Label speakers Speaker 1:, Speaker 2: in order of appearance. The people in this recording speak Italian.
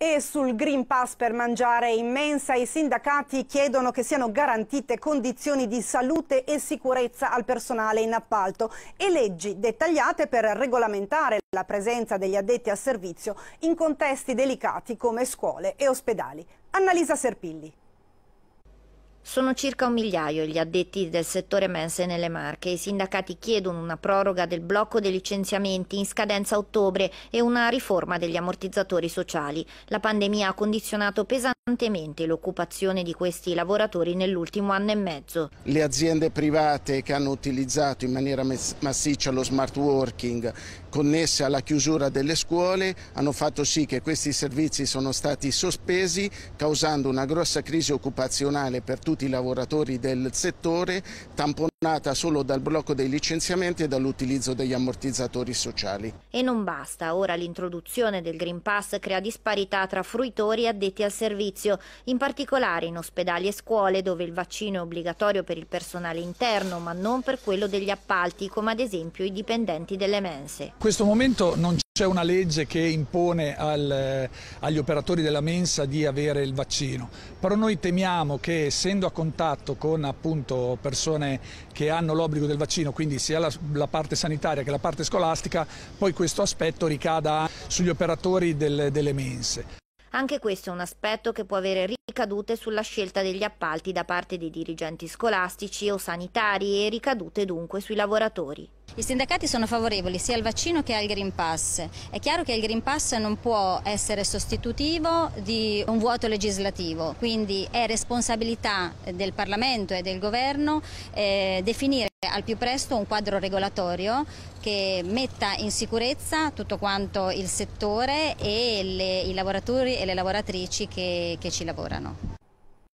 Speaker 1: E sul Green Pass per mangiare in mensa i sindacati chiedono che siano garantite condizioni di salute e sicurezza al personale in appalto e leggi dettagliate per regolamentare la presenza degli addetti a servizio in contesti delicati come scuole e ospedali. Annalisa Serpilli. Sono
Speaker 2: circa un migliaio gli addetti del settore mense nelle Marche. I sindacati chiedono una proroga del blocco dei licenziamenti in scadenza a ottobre e una riforma degli ammortizzatori sociali. La pandemia ha condizionato pesantemente l'occupazione di questi lavoratori nell'ultimo anno e mezzo.
Speaker 3: Le aziende private che hanno utilizzato in maniera massiccia lo smart working connesse alla chiusura delle scuole hanno fatto sì che questi servizi sono stati sospesi causando una grossa crisi occupazionale per tutti i lavoratori del settore nata solo dal blocco dei licenziamenti e dall'utilizzo degli ammortizzatori sociali.
Speaker 2: E non basta, ora l'introduzione del Green Pass crea disparità tra fruitori e addetti al servizio, in particolare in ospedali e scuole dove il vaccino è obbligatorio per il personale interno ma non per quello degli appalti come ad esempio i dipendenti delle mense. In
Speaker 4: questo momento non c'è una legge che impone al, eh, agli operatori della mensa di avere il vaccino, però noi temiamo che essendo a contatto con appunto, persone che hanno l'obbligo del vaccino, quindi sia la, la, parte sanitaria che la parte scolastica, poi questo aspetto ricada sugli operatori del, delle mense.
Speaker 2: Anche questo è un aspetto che può avere ricadute sulla scelta degli appalti da parte dei
Speaker 5: dirigenti scolastici o sanitari e ricadute dunque sui lavoratori. I sindacati sono favorevoli sia al vaccino che al Green Pass. È chiaro che il Green Pass non può essere sostitutivo di un vuoto legislativo, quindi è responsabilità del Parlamento e del Governo eh, definire al più presto un quadro regolatorio che metta in sicurezza tutto quanto il settore e le, i lavoratori e le lavoratrici che, che ci lavorano.